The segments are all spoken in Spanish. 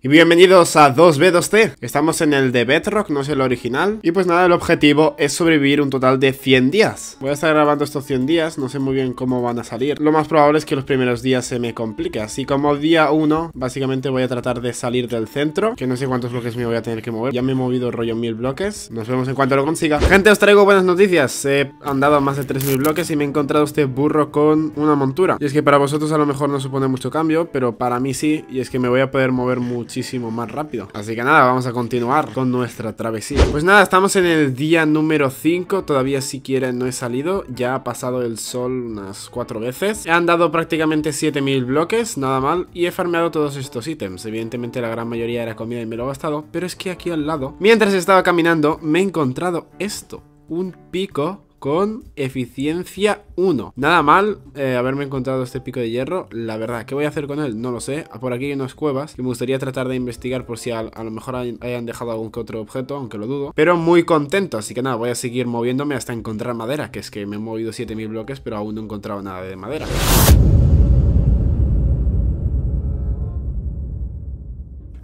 Y bienvenidos a 2B2T, estamos en el de Bedrock, no es el original Y pues nada, el objetivo es sobrevivir un total de 100 días Voy a estar grabando estos 100 días, no sé muy bien cómo van a salir Lo más probable es que los primeros días se me complique Así como día 1, básicamente voy a tratar de salir del centro Que no sé cuántos bloques me voy a tener que mover Ya me he movido rollo 1000 bloques, nos vemos en cuanto lo consiga Gente, os traigo buenas noticias He andado más de 3000 bloques y me he encontrado este burro con una montura Y es que para vosotros a lo mejor no supone mucho cambio, pero para mí sí Y es que me voy a poder mover mucho muchísimo más rápido. Así que nada, vamos a continuar con nuestra travesía. Pues nada, estamos en el día número 5, todavía siquiera no he salido, ya ha pasado el sol unas 4 veces. He andado prácticamente 7000 bloques, nada mal, y he farmeado todos estos ítems. Evidentemente la gran mayoría era comida y me lo he gastado, pero es que aquí al lado, mientras estaba caminando, me he encontrado esto, un pico con eficiencia 1. Nada mal eh, haberme encontrado este pico de hierro. La verdad, ¿qué voy a hacer con él? No lo sé. Por aquí hay unas cuevas que me gustaría tratar de investigar por si a, lo mejor hayan dejado algún que otro objeto, aunque lo dudo. Pero muy contento, así que nada, voy a seguir moviéndome hasta encontrar madera, que es que me he movido 7000 bloques, pero aún no he encontrado nada de madera.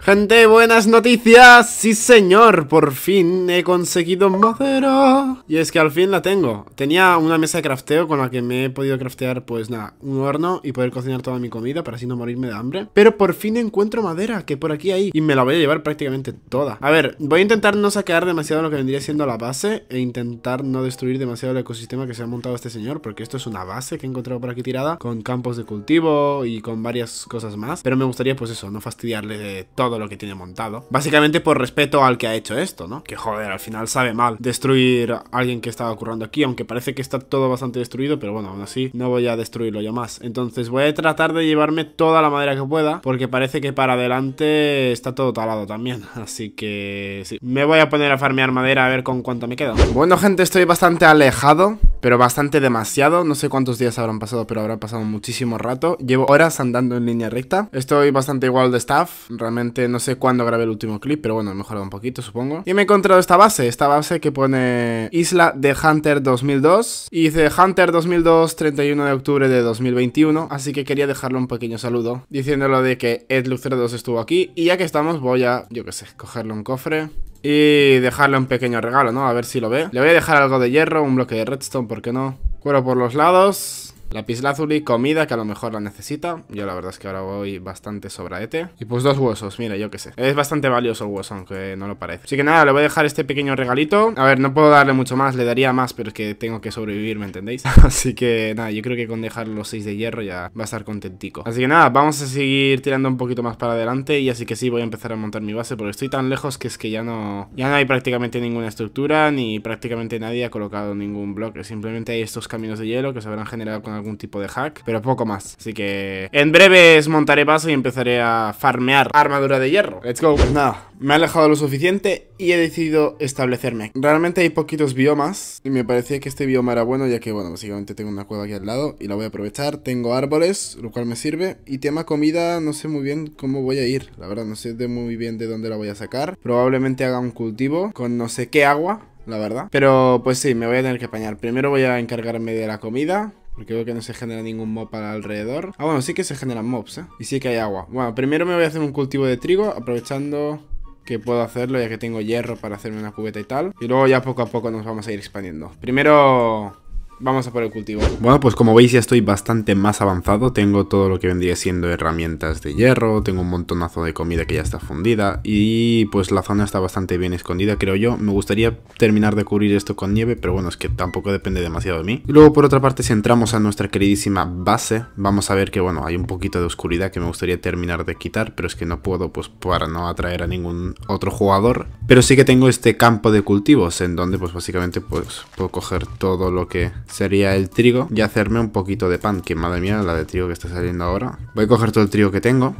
Gente, buenas noticias. Sí, señor, por fin he conseguido madera. Y es que al fin la tengo. Tenía una mesa de crafteo con la que me he podido craftear, pues nada, un horno y poder cocinar toda mi comida para así no morirme de hambre. Pero por fin encuentro madera, que por aquí hay. Y me la voy a llevar prácticamente toda. A ver, voy a intentar no saquear demasiado lo que vendría siendo la base e intentar no destruir demasiado el ecosistema que se ha montado este señor, porque esto es una base que he encontrado por aquí tirada con campos de cultivo y con varias cosas más. Pero me gustaría, pues eso, no fastidiarle de todo lo que tiene montado. Básicamente por respeto al que ha hecho esto, ¿no? Que joder, al final sabe mal destruir a alguien que estaba currando aquí, aunque parece que está todo bastante destruido, pero bueno, aún así no voy a destruirlo yo más. Entonces voy a tratar de llevarme toda la madera que pueda, porque parece que para adelante está todo talado también, así que sí. Me voy a poner a farmear madera a ver con cuánto me queda. Bueno gente, estoy bastante alejado pero bastante demasiado. No sé cuántos días habrán pasado, pero habrá pasado muchísimo rato. Llevo horas andando en línea recta. Estoy bastante igual de staff. Realmente no sé cuándo grabé el último clip, pero bueno, he mejorado un poquito, supongo. Y me he encontrado esta base, esta base que pone Isla de Hunter 2002. Y dice Hunter 2002, 31 de octubre de 2021. Así que quería dejarle un pequeño saludo, diciéndolo de que Ed Lucero 2 estuvo aquí. Y ya que estamos, voy a, yo qué sé, cogerle un cofre. Y dejarle un pequeño regalo, ¿no? A ver si lo ve Le voy a dejar algo de hierro, un bloque de redstone, ¿por qué no? Cuero por los lados la y comida que a lo mejor la necesita. Yo la verdad es que ahora voy bastante sobradete. Y pues dos huesos, mira, yo qué sé. Es bastante valioso el hueso, aunque no lo parece. Así que nada, le voy a dejar este pequeño regalito. A ver, no puedo darle mucho más, le daría más, pero es que tengo que sobrevivir, ¿me entendéis? Así que nada, yo creo que con dejar los seis de hierro ya va a estar contentico. Así que nada, vamos a seguir tirando un poquito más para adelante. Y así que sí, voy a empezar a montar mi base porque estoy tan lejos que es que ya no, ya no hay prácticamente ninguna estructura ni prácticamente nadie ha colocado ningún bloque. Simplemente hay estos caminos de hielo que se habrán generado con algún tipo de hack, pero poco más. Así que en breves montaré paso y empezaré a farmear armadura de hierro. Let's go. Pues nada, me he alejado lo suficiente y he decidido establecerme. Realmente hay poquitos biomas y me parecía que este bioma era bueno ya que, bueno, básicamente tengo una cueva aquí al lado y la voy a aprovechar. Tengo árboles, lo cual me sirve. Y tema comida, no sé muy bien cómo voy a ir. La verdad, no sé de muy bien de dónde la voy a sacar. Probablemente haga un cultivo con no sé qué agua, la verdad. Pero pues sí, me voy a tener que apañar. Primero voy a encargarme de la comida. Porque veo que no se genera ningún mob alrededor. Ah, bueno, sí que se generan mobs, ¿eh? Y sí que hay agua. Bueno, primero me voy a hacer un cultivo de trigo, aprovechando que puedo hacerlo ya que tengo hierro para hacerme una cubeta y tal. Y luego ya poco a poco nos vamos a ir expandiendo. Primero Vamos a por el cultivo. Bueno, pues como veis ya estoy bastante más avanzado. Tengo todo lo que vendría siendo herramientas de hierro, tengo un montonazo de comida que ya está fundida y pues la zona está bastante bien escondida, creo yo. Me gustaría terminar de cubrir esto con nieve, pero bueno, es que tampoco depende demasiado de mí. Y luego por otra parte, si entramos a nuestra queridísima base, vamos a ver que bueno, hay un poquito de oscuridad que me gustaría terminar de quitar, pero es que no puedo pues para no atraer a ningún otro jugador. Pero sí que tengo este campo de cultivos en donde pues básicamente pues puedo coger todo lo que sería el trigo y hacerme un poquito de pan, que madre mía la de trigo que está saliendo ahora. Voy a coger todo el trigo que tengo,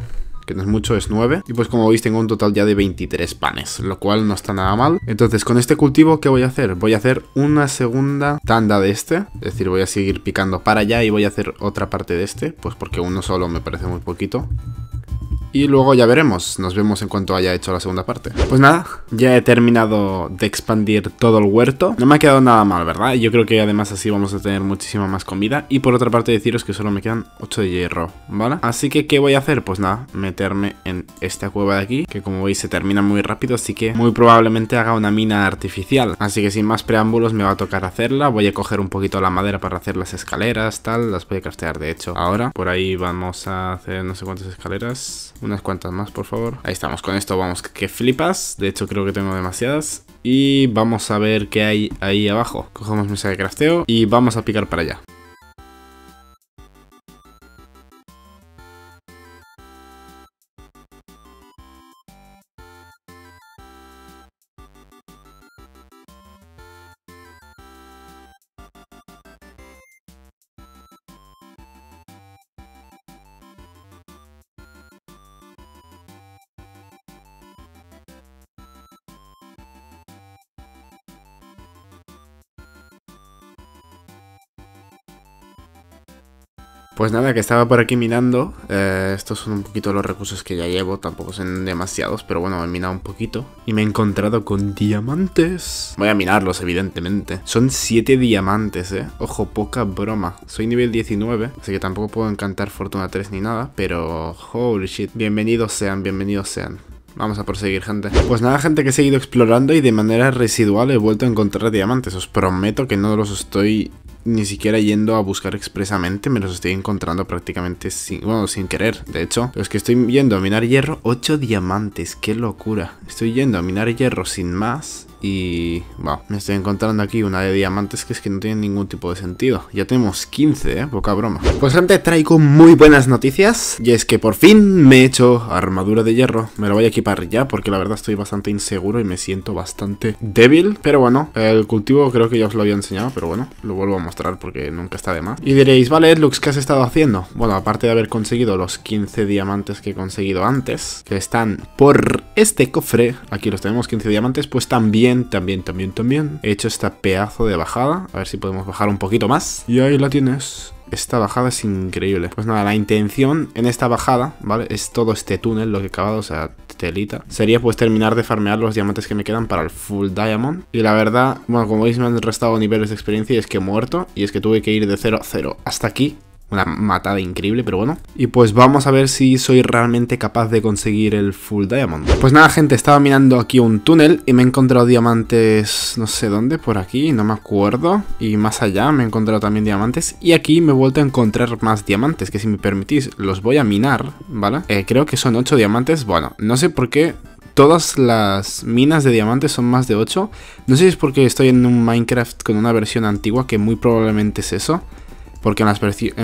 que no es mucho, es nueve Y pues como veis tengo un total ya de 23 panes, lo cual no está nada mal. Entonces con este cultivo, ¿qué voy a hacer? Voy a hacer una segunda tanda de este, es decir, voy a seguir picando para allá y voy a hacer otra parte de este, pues porque uno solo me parece muy poquito y luego ya veremos, nos vemos en cuanto haya hecho la segunda parte. Pues nada, ya he terminado de expandir todo el huerto, no me ha quedado nada mal, ¿verdad? Yo creo que además así vamos a tener muchísima más comida y por otra parte deciros que solo me quedan 8 de hierro, ¿vale? Así que, ¿qué voy a hacer? Pues nada, meterme en esta cueva de aquí, que como veis se termina muy rápido, así que muy probablemente haga una mina artificial. Así que sin más preámbulos me va a tocar hacerla, voy a coger un poquito la madera para hacer las escaleras, tal, las voy a craftear de hecho. Ahora, por ahí vamos a hacer no sé cuántas escaleras, unas cuantas más, por favor. Ahí estamos, con esto vamos, que flipas. De hecho, creo que tengo demasiadas. Y vamos a ver qué hay ahí abajo. Cogemos mesa de crafteo y vamos a picar para allá. Pues nada, que estaba por aquí minando. Eh, estos son un poquito los recursos que ya llevo, tampoco son demasiados, pero bueno, he minado un poquito. Y me he encontrado con diamantes. Voy a minarlos, evidentemente. Son 7 diamantes, eh. Ojo, poca broma. Soy nivel 19, así que tampoco puedo encantar Fortuna 3 ni nada, pero... Holy shit. Bienvenidos sean, bienvenidos sean. Vamos a proseguir, gente. Pues nada, gente, que he seguido explorando y de manera residual he vuelto a encontrar diamantes. Os prometo que no los estoy ni siquiera yendo a buscar expresamente, me los estoy encontrando prácticamente sin, sin querer. De hecho, Es que estoy yendo a minar hierro, Ocho diamantes, qué locura. Estoy yendo a minar hierro sin más y bueno, me estoy encontrando aquí una de diamantes que es que no tiene ningún tipo de sentido. Ya tenemos 15, ¿eh? Poca broma. Pues gente, traigo muy buenas noticias. Y es que por fin me he hecho armadura de hierro. Me la voy a equipar ya porque la verdad estoy bastante inseguro y me siento bastante débil. Pero bueno, el cultivo creo que ya os lo había enseñado, pero bueno, lo vuelvo a mostrar porque nunca está de más. Y diréis, vale, Lux, ¿qué has estado haciendo? Bueno, aparte de haber conseguido los 15 diamantes que he conseguido antes, que están por este cofre, aquí los tenemos 15 diamantes, pues también también, también, también, he hecho esta pedazo de bajada. A ver si podemos bajar un poquito más. Y ahí la tienes. Esta bajada es increíble. Pues nada, la intención en esta bajada, ¿vale? Es todo este túnel, lo que he acabado, o sea, telita. Sería pues terminar de farmear los diamantes que me quedan para el full diamond. Y la verdad, bueno, como veis me han restado niveles de experiencia y es que he muerto. Y es que tuve que ir de 0 a 0 hasta aquí una matada increíble, pero bueno. Y pues vamos a ver si soy realmente capaz de conseguir el Full Diamond. Pues nada, gente, estaba mirando aquí un túnel y me he encontrado diamantes no sé dónde, por aquí, no me acuerdo. Y más allá me he encontrado también diamantes. Y aquí me he vuelto a encontrar más diamantes, que si me permitís, los voy a minar, ¿vale? Eh, creo que son 8 diamantes. Bueno, no sé por qué todas las minas de diamantes son más de 8. No sé si es porque estoy en un Minecraft con una versión antigua, que muy probablemente es eso porque en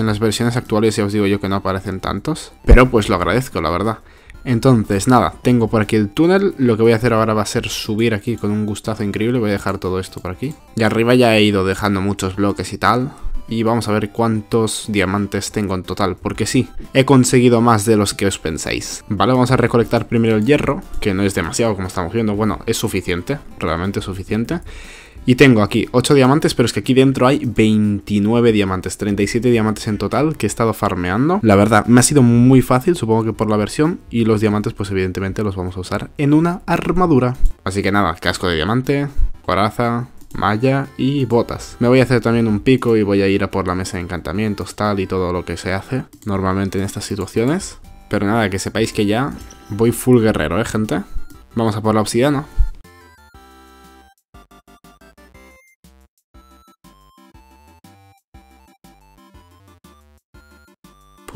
las, versiones actuales ya os digo yo que no aparecen tantos, pero pues lo agradezco, la verdad. Entonces, nada, tengo por aquí el túnel, lo que voy a hacer ahora va a ser subir aquí con un gustazo increíble, voy a dejar todo esto por aquí. Y arriba ya he ido dejando muchos bloques y tal, y vamos a ver cuántos diamantes tengo en total, porque sí, he conseguido más de los que os pensáis. Vale, vamos a recolectar primero el hierro, que no es demasiado como estamos viendo, bueno, es suficiente, realmente suficiente. Y tengo aquí 8 diamantes, pero es que aquí dentro hay 29 diamantes, 37 diamantes en total que he estado farmeando. La verdad, me ha sido muy fácil, supongo que por la versión, y los diamantes pues evidentemente los vamos a usar en una armadura. Así que nada, casco de diamante, coraza, malla y botas. Me voy a hacer también un pico y voy a ir a por la mesa de encantamientos, tal y todo lo que se hace normalmente en estas situaciones. Pero nada, que sepáis que ya voy full guerrero, ¿eh, gente? Vamos a por la obsidiana.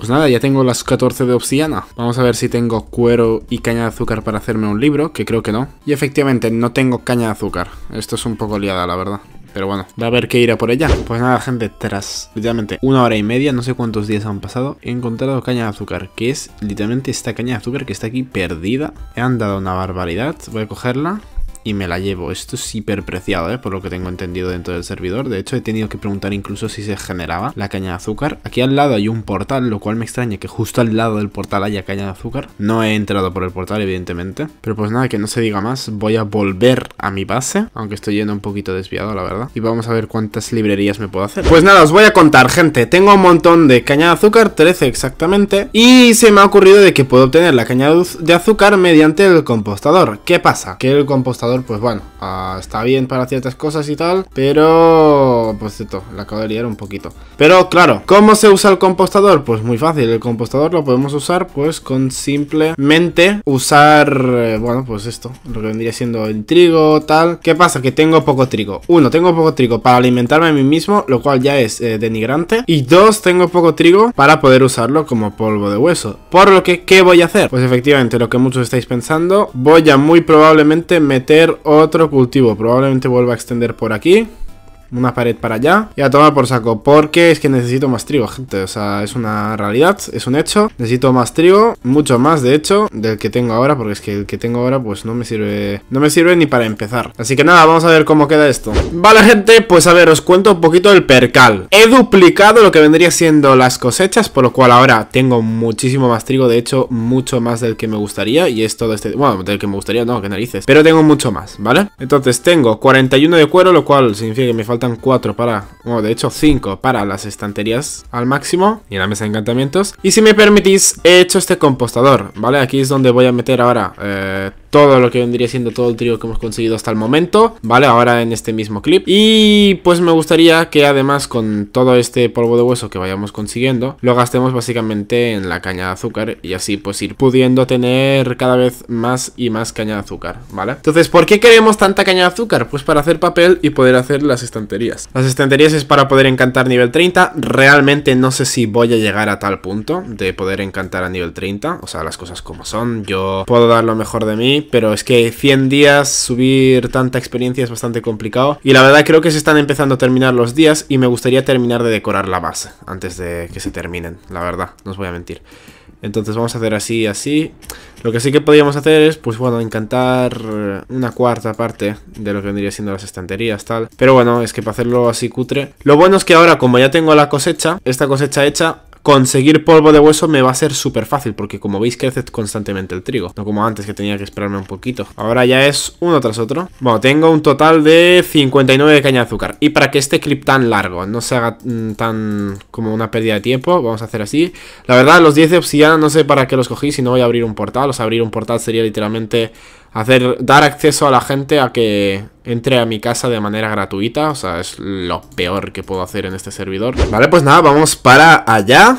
Pues nada, ya tengo las 14 de obsidiana. Vamos a ver si tengo cuero y caña de azúcar para hacerme un libro, que creo que no. Y efectivamente, no tengo caña de azúcar. Esto es un poco liada, la verdad. Pero bueno, va a haber que ir a por ella. Pues nada, gente, tras literalmente una hora y media, no sé cuántos días han pasado, he encontrado caña de azúcar, que es literalmente esta caña de azúcar que está aquí perdida. He andado una barbaridad. Voy a cogerla y me la llevo. Esto es hiperpreciado, ¿eh? por lo que tengo entendido dentro del servidor. De hecho, he tenido que preguntar incluso si se generaba la caña de azúcar. Aquí al lado hay un portal, lo cual me extraña que justo al lado del portal haya caña de azúcar. No he entrado por el portal, evidentemente. Pero pues nada, que no se diga más. Voy a volver a mi base, aunque estoy yendo un poquito desviado, la verdad. Y vamos a ver cuántas librerías me puedo hacer. Pues nada, os voy a contar, gente. Tengo un montón de caña de azúcar, 13 exactamente. Y se me ha ocurrido de que puedo obtener la caña de azúcar mediante el compostador. ¿Qué pasa? Que el compostador pues bueno, ah, está bien para ciertas cosas y tal, pero pues cierto, la acabo de liar un poquito. Pero claro, ¿cómo se usa el compostador? Pues muy fácil, el compostador lo podemos usar pues con simplemente usar, eh, bueno, pues esto, lo que vendría siendo el trigo, tal. ¿Qué pasa? Que tengo poco trigo. Uno, tengo poco trigo para alimentarme a mí mismo, lo cual ya es eh, denigrante. Y dos, tengo poco trigo para poder usarlo como polvo de hueso. Por lo que, ¿qué voy a hacer? Pues efectivamente, lo que muchos estáis pensando, voy a muy probablemente meter otro cultivo. Probablemente vuelva a extender por aquí una pared para allá y a tomar por saco, porque es que necesito más trigo, gente, o sea, es una realidad, es un hecho, necesito más trigo, mucho más de hecho, del que tengo ahora, porque es que el que tengo ahora pues no me sirve, no me sirve ni para empezar, así que nada, vamos a ver cómo queda esto. Vale gente, pues a ver, os cuento un poquito el percal, he duplicado lo que vendría siendo las cosechas, por lo cual ahora tengo muchísimo más trigo, de hecho, mucho más del que me gustaría, y es todo este, bueno, del que me gustaría, no, que narices, pero tengo mucho más, ¿vale? Entonces tengo 41 de cuero, lo cual significa que me falta Cuatro 4 para, bueno, de hecho 5 para las estanterías al máximo y la mesa de encantamientos. Y si me permitís, he hecho este compostador, ¿vale? Aquí es donde voy a meter ahora... Eh, todo lo que vendría siendo todo el trío que hemos conseguido hasta el momento, ¿vale? Ahora en este mismo clip. Y pues me gustaría que además con todo este polvo de hueso que vayamos consiguiendo, lo gastemos básicamente en la caña de azúcar y así pues ir pudiendo tener cada vez más y más caña de azúcar, ¿vale? Entonces, ¿por qué queremos tanta caña de azúcar? Pues para hacer papel y poder hacer las estanterías. Las estanterías es para poder encantar nivel 30. Realmente no sé si voy a llegar a tal punto de poder encantar a nivel 30. O sea, las cosas como son. Yo puedo dar lo mejor de mí, pero es que 100 días, subir tanta experiencia es bastante complicado. Y la verdad creo que se están empezando a terminar los días y me gustaría terminar de decorar la base antes de que se terminen, la verdad, no os voy a mentir. Entonces vamos a hacer así y así. Lo que sí que podríamos hacer es, pues bueno, encantar eh, una cuarta parte de lo que vendría siendo las estanterías, tal. Pero bueno, es que para hacerlo así cutre... Lo bueno es que ahora, como ya tengo la cosecha, esta cosecha hecha, conseguir polvo de hueso me va a ser súper fácil porque como veis crece constantemente el trigo, no como antes que tenía que esperarme un poquito. Ahora ya es uno tras otro. Bueno, tengo un total de 59 de caña de azúcar. Y para que este clip tan largo no se haga mm, tan como una pérdida de tiempo, vamos a hacer así. La verdad, los 10 de obsidiana no sé para qué los cogí, si no voy a abrir un portal. O sea, abrir un portal sería literalmente hacer dar acceso a la gente a que entre a mi casa de manera gratuita, o sea, es lo peor que puedo hacer en este servidor. Vale, pues nada, vamos para allá.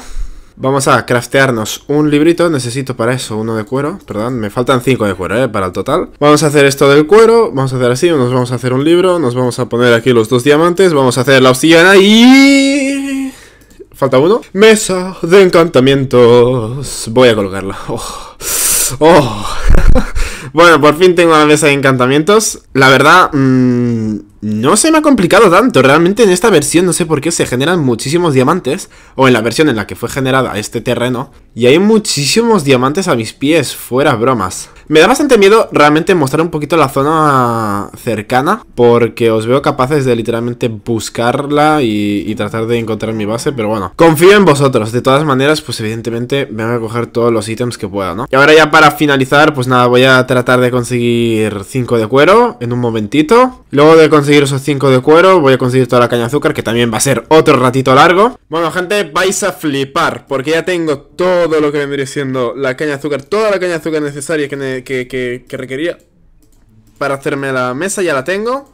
Vamos a craftearnos un librito, necesito para eso uno de cuero, perdón, me faltan cinco de cuero, eh, para el total. Vamos a hacer esto del cuero, vamos a hacer así, nos vamos a hacer un libro, nos vamos a poner aquí los dos diamantes, vamos a hacer la obsidiana y... Falta uno. Mesa de encantamientos. Voy a colocarla. Oh. Oh. Bueno, por fin tengo una mesa de encantamientos. La verdad, mmm, no se me ha complicado tanto. Realmente en esta versión no sé por qué se generan muchísimos diamantes. O en la versión en la que fue generada este terreno. Y hay muchísimos diamantes a mis pies, fuera bromas. Me da bastante miedo realmente mostrar un poquito la zona cercana. Porque os veo capaces de literalmente buscarla y, tratar de encontrar mi base. Pero bueno, confío en vosotros. De todas maneras, pues evidentemente me voy a coger todos los ítems que pueda, ¿no? Y ahora ya para finalizar, pues nada, voy a tratar de conseguir 5 de cuero en un momentito. Luego de conseguir esos 5 de cuero, voy a conseguir toda la caña de azúcar, que también va a ser otro ratito largo. Bueno, gente, vais a flipar, porque ya tengo todo lo que vendría siendo la caña de azúcar, toda la caña de azúcar necesaria que, que requería para hacerme la mesa, ya la tengo.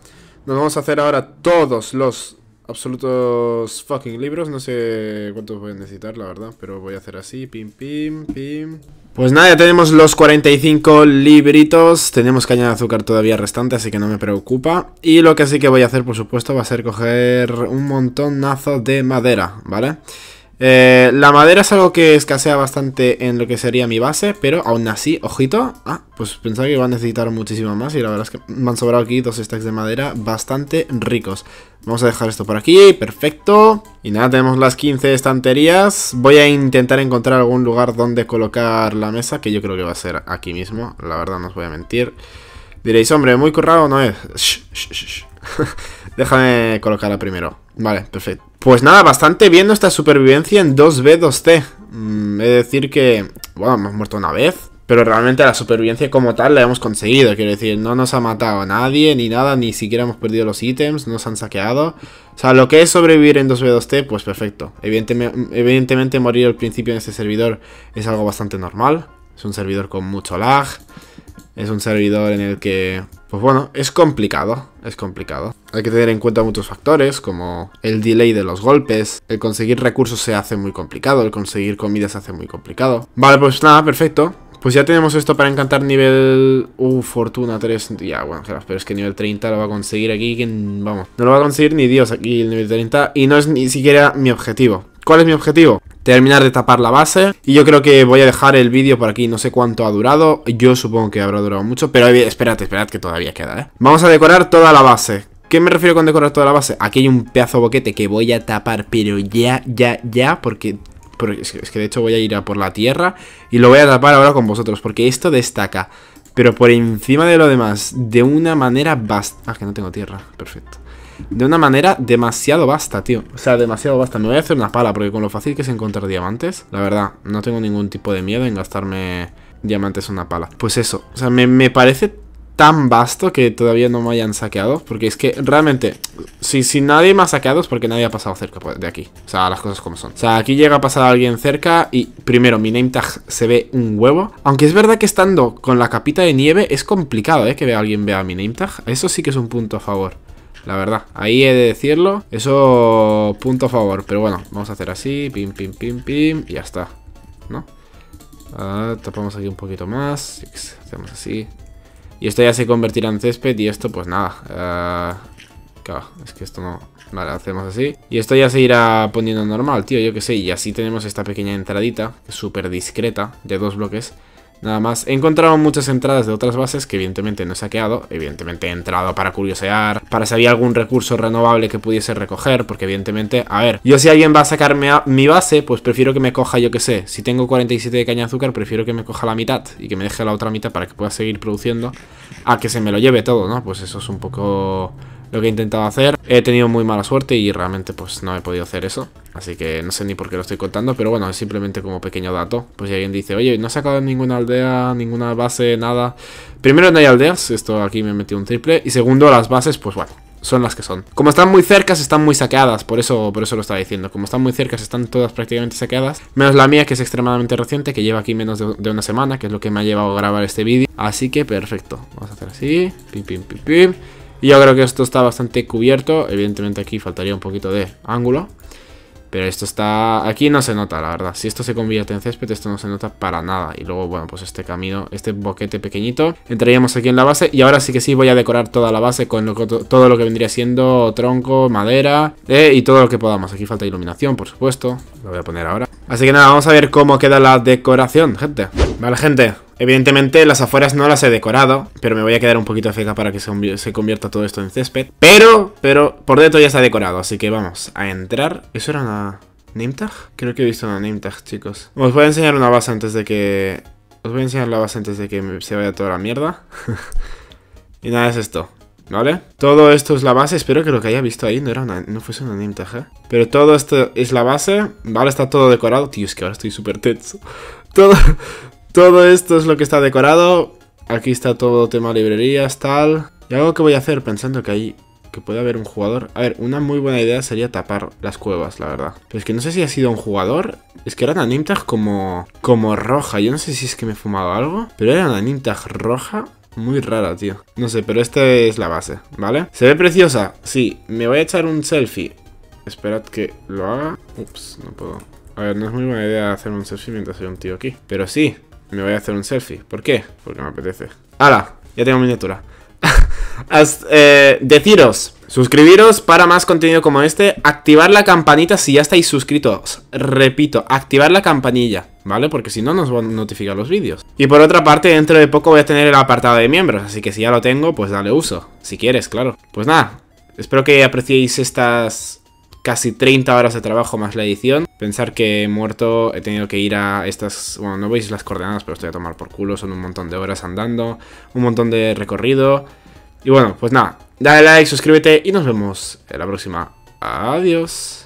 Nos vamos a hacer ahora todos los absolutos fucking libros. No sé cuántos voy a necesitar, la verdad. Pero voy a hacer así, pim, pim, pim. Pues nada, ya tenemos los 45 libritos, tenemos caña de azúcar todavía restante, así que no me preocupa. Y lo que sí que voy a hacer, por supuesto, va a ser coger un montonazo de madera, ¿vale? vale eh, la madera es algo que escasea bastante en lo que sería mi base, pero aún así, ojito. Ah, pues pensaba que iba a necesitar muchísimo más y la verdad es que me han sobrado aquí dos stacks de madera bastante ricos. Vamos a dejar esto por aquí, perfecto. Y nada, tenemos las 15 estanterías. Voy a intentar encontrar algún lugar donde colocar la mesa, que yo creo que va a ser aquí mismo. La verdad, no os voy a mentir. Diréis, hombre, muy currado no es. Shh, shh, Déjame colocarla primero. Vale, perfecto. Pues nada, bastante bien nuestra supervivencia en 2B, 2 t He decir que, bueno, hemos muerto una vez. Pero realmente la supervivencia como tal la hemos conseguido. Quiero decir, no nos ha matado nadie, ni nada, ni siquiera hemos perdido los ítems, no nos han saqueado. O sea, lo que es sobrevivir en 2 b 2 t pues perfecto. Evidentemente, evidentemente morir al principio en este servidor es algo bastante normal. Es un servidor con mucho lag. Es un servidor en el que pues bueno, es complicado, es complicado. Hay que tener en cuenta muchos factores, como el delay de los golpes, el conseguir recursos se hace muy complicado, el conseguir comida se hace muy complicado. Vale, pues nada, perfecto. Pues ya tenemos esto para encantar nivel... Uh, Fortuna 3... Ya, bueno, pero es que nivel 30 lo va a conseguir aquí, que... Vamos, no lo va a conseguir ni Dios aquí el nivel 30 y no es ni siquiera mi objetivo. ¿Cuál es mi objetivo? terminar de tapar la base. Y yo creo que voy a dejar el vídeo por aquí, no sé cuánto ha durado, yo supongo que habrá durado mucho, pero espérate, esperad que todavía queda, ¿eh? Vamos a decorar toda la base. ¿Qué me refiero con decorar toda la base? Aquí hay un pedazo boquete que voy a tapar, pero ya, ya, ya, porque es que de hecho voy a ir a por la tierra y lo voy a tapar ahora con vosotros, porque esto destaca, pero por encima de lo demás, de una manera bastante... Ah, que no tengo tierra, perfecto de una manera demasiado vasta, tío. O sea, demasiado vasta. Me voy a hacer una pala, porque con lo fácil que es encontrar diamantes, la verdad, no tengo ningún tipo de miedo en gastarme diamantes en una pala. Pues eso, o sea, me, parece tan vasto que todavía no me hayan saqueado. Porque es que realmente, si, si nadie me ha saqueado es porque nadie ha pasado cerca pues, de aquí. O sea, las cosas como son. O sea, aquí llega a pasar alguien cerca y primero mi name tag se ve un huevo. Aunque es verdad que estando con la capita de nieve es complicado, ¿eh? Que alguien vea mi name tag. Eso sí que es un punto a favor la verdad. Ahí he de decirlo. Eso punto a favor. Pero bueno, vamos a hacer así. Pim, pim, pim, pim. Y ya está. ¿No? Ah, tapamos aquí un poquito más. Hacemos así. Y esto ya se convertirá en césped. Y esto, pues nada. Ah, es que esto no... Vale, hacemos así. Y esto ya se irá poniendo normal, tío. Yo qué sé. Y así tenemos esta pequeña entradita. Súper discreta. De dos bloques. Nada más, he encontrado muchas entradas de otras bases que evidentemente no he saqueado. Evidentemente he entrado para curiosear, para si había algún recurso renovable que pudiese recoger, porque evidentemente, a ver, yo si alguien va a sacarme mi base, pues prefiero que me coja, yo que sé, si tengo 47 de caña de azúcar, prefiero que me coja la mitad y que me deje la otra mitad para que pueda seguir produciendo, a que se me lo lleve todo, ¿no? Pues eso es un poco lo que he intentado hacer. He tenido muy mala suerte y realmente pues no he podido hacer eso. Así que no sé ni por qué lo estoy contando, pero bueno, es simplemente como pequeño dato. Pues si alguien dice, oye, no ha sacado ninguna aldea, ninguna base, nada. Primero no hay aldeas, esto aquí me he metido un triple. Y segundo, las bases, pues bueno, son las que son. Como están muy cercas, están muy saqueadas, por eso, por eso lo estaba diciendo. Como están muy cercas, están todas prácticamente saqueadas. Menos la mía, que es extremadamente reciente, que lleva aquí menos de, de una semana, que es lo que me ha llevado a grabar este vídeo. Así que perfecto. Vamos a hacer así. Pim, pim, pim, pim. Y yo creo que esto está bastante cubierto. Evidentemente aquí faltaría un poquito de ángulo. Pero esto está... Aquí no se nota, la verdad. Si esto se convierte en césped, esto no se nota para nada. Y luego, bueno, pues este camino, este boquete pequeñito. Entraríamos aquí en la base. Y ahora sí que sí voy a decorar toda la base con todo lo que vendría siendo tronco, madera eh, y todo lo que podamos. Aquí falta iluminación, por supuesto. Lo voy a poner ahora. Así que nada, vamos a ver cómo queda la decoración, gente. Vale, gente. Evidentemente las afueras no las he decorado, pero me voy a quedar un poquito feca para que se convierta todo esto en césped. Pero, pero por dentro ya está decorado, así que vamos a entrar. ¿Eso era una Nimtag? Creo que he visto una Nimtag, chicos. Os voy a enseñar una base antes de que... Os voy a enseñar la base antes de que se vaya toda la mierda. y nada, es esto. ¿Vale? Todo esto es la base, espero que lo que haya visto ahí no, era no fuese una Nimtag, ¿eh? Pero todo esto es la base, ¿vale? Está todo decorado. Tío, es que ahora estoy súper tenso. Todo, todo esto es lo que está decorado. Aquí está todo tema librerías, tal. Y algo que voy a hacer pensando que ahí que puede haber un jugador. A ver, una muy buena idea sería tapar las cuevas, la verdad. Pero es que no sé si ha sido un jugador. Es que era una Nimtag como, como roja. Yo no sé si es que me he fumado algo. Pero era una Nimtag roja. Muy rara, tío. No sé, pero esta es la base, ¿vale? ¿Se ve preciosa? Sí. Me voy a echar un selfie. Esperad que lo haga. Ups, no puedo. A ver, no es muy buena idea hacer un selfie mientras hay un tío aquí. Pero sí, me voy a hacer un selfie. ¿Por qué? Porque me apetece. ¡Hala! Ya tengo miniatura. Eh, deciros, suscribiros para más contenido como este, activar la campanita si ya estáis suscritos, repito, activar la campanilla, ¿vale? Porque si no nos van a notificar los vídeos. Y por otra parte, dentro de poco voy a tener el apartado de miembros, así que si ya lo tengo, pues dale uso, si quieres, claro. Pues nada, espero que apreciéis estas casi 30 horas de trabajo más la edición. Pensar que he muerto, he tenido que ir a estas... Bueno, no veis las coordenadas, pero estoy a tomar por culo. Son un montón de horas andando, un montón de recorrido. Y bueno, pues nada. Dale like, suscríbete y nos vemos en la próxima. Adiós.